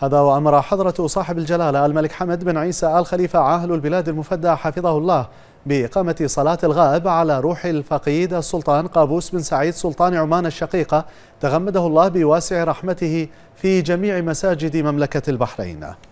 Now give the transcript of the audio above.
هذا وأمر حضرة صاحب الجلالة الملك حمد بن عيسى آل خليفة عاهل البلاد المفدى حفظه الله بإقامة صلاة الغائب على روح الفقيد السلطان قابوس بن سعيد سلطان عمان الشقيقة تغمده الله بواسع رحمته في جميع مساجد مملكة البحرين